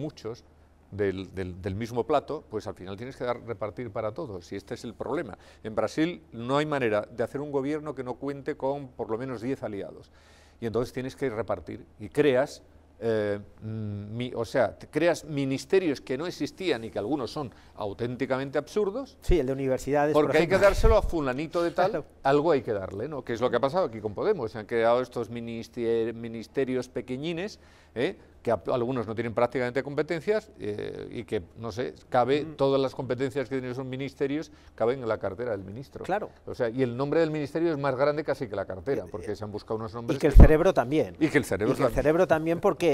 muchos del, mismo plato, pues al final tienes que dar, repartir para todos, y este es el problema. En Brasil no hay manera de hacer un gobierno que no cuente con por lo menos 10 aliados, y entonces tienes que repartir, y creas, eh, mm, o sea, creas ministerios que no existían y que algunos son auténticamente absurdos. Sí, el de universidades. Porque hay que dárselo a fulanito de tal, algo hay que darle, ¿no? Que es lo que ha pasado aquí con Podemos, se han creado estos ministerios pequeñines, ¿eh? que algunos no tienen prácticamente competencias eh, y que, no sé, cabe, mm. todas las competencias que tienen esos ministerios caben en la cartera del ministro. Claro. O sea, y el nombre del ministerio es más grande casi que la cartera, eh, porque eh, se han buscado unos nombres... Y que, el cerebro también. Y que el cerebro y el cerebro también porque,